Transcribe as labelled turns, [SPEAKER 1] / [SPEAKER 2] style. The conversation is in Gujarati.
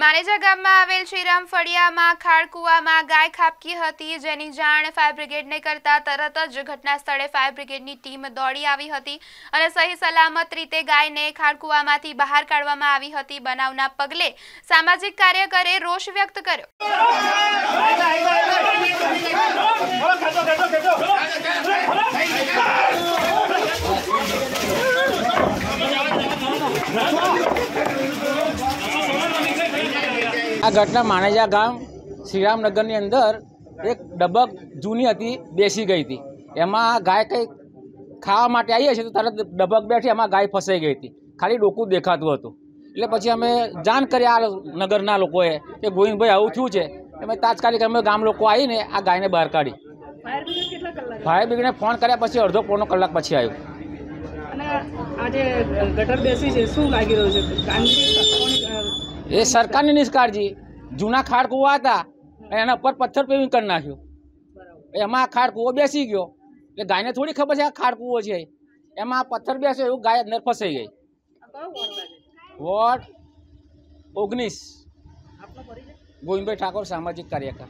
[SPEAKER 1] માનેજા ગામમાં આવેલ શ્રીરામ ફળિયામાં ખાળકુવામાં ગાય ખાપકી હતી જેની જાણ ફાયર બ્રિગેડને કરતા તરત જ ઘટના સ્થળે ફાયર બ્રિગેડની ટીમ દોડી આવી હતી અને સહી સલામત રીતે ગાયને ખાળકુવામાંથી બહાર કાઢવામાં આવી હતી બનાવના પગલે સામાજિક કાર્યકરે રોષ વ્યક્ત કર્યો
[SPEAKER 2] આ ઘટના માણેજા ગામ શ્રીરામનગરની અંદર એક ડબક જૂની હતી બેસી ગઈ હતી એમાં ગાય કંઈક ખાવા માટે આવીએ છીએ તો તારે ડબક બેઠી એમાં ગાય ફસાઈ ગઈ હતી ખાલી ડોકું દેખાતું હતું એટલે પછી અમે જાણ કરી આ નગરના લોકોએ કે ગોવિંદભાઈ આવું થયું છે અમે તાત્કાલિક અમે ગામ લોકો આવીને આ ગાયને બહાર કાઢી ફાયર બ્રિગેડને ફોન કર્યા પછી અડધો પોણો કલાક પછી આવ્યું આજે ગટર બેસી છે શું લાગી રહ્યું છે એ સરકારની નિષ્કાળજી જૂના ખાડકૂવા હતા એના ઉપર પથ્થર પેવિંગ કરી નાખ્યો એમાં આ ખાડ કૂવો બેસી ગયો એટલે ગાયને થોડી ખબર છે આ ખાડકૂવો છે એમાં પથ્થર બેસે એવું ગાય અંદર ફસાઈ ગઈ વોટ ઓગણીસ ગોવિંદભાઈ ઠાકોર સામાજિક કાર્યકર